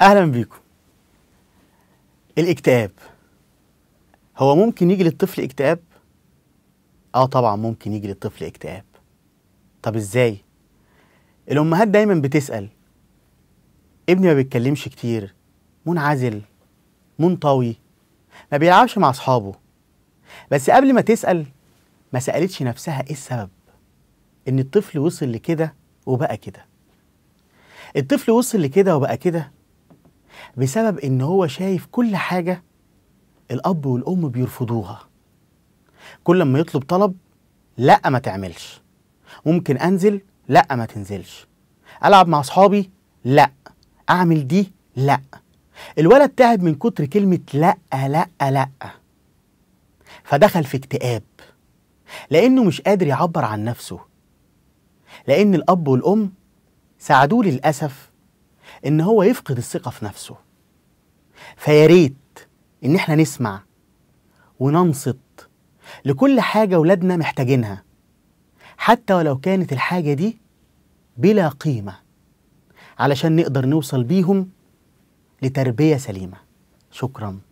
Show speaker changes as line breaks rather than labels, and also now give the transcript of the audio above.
اهلا بيكم الاكتئاب هو ممكن يجي للطفل اكتئاب اه طبعا ممكن يجي للطفل اكتئاب طب ازاي الامهات دايما بتسال ابني ما بيتكلمش كتير منعزل منطوي ما بيلعبش مع اصحابه بس قبل ما تسال ما سالتش نفسها ايه السبب ان الطفل وصل لكده وبقى كده الطفل وصل لكده وبقى كده بسبب ان هو شايف كل حاجه الاب والام بيرفضوها كل ما يطلب طلب لا ما تعملش ممكن انزل لا ما تنزلش العب مع اصحابي لا اعمل دي لا الولد تعب من كتر كلمه لا لا لا فدخل في اكتئاب لانه مش قادر يعبر عن نفسه لان الاب والام ساعدوه للاسف ان هو يفقد الثقه في نفسه فيا ريت ان احنا نسمع وننصت لكل حاجه ولادنا محتاجينها حتى ولو كانت الحاجه دي بلا قيمه علشان نقدر نوصل بيهم لتربيه سليمه شكرا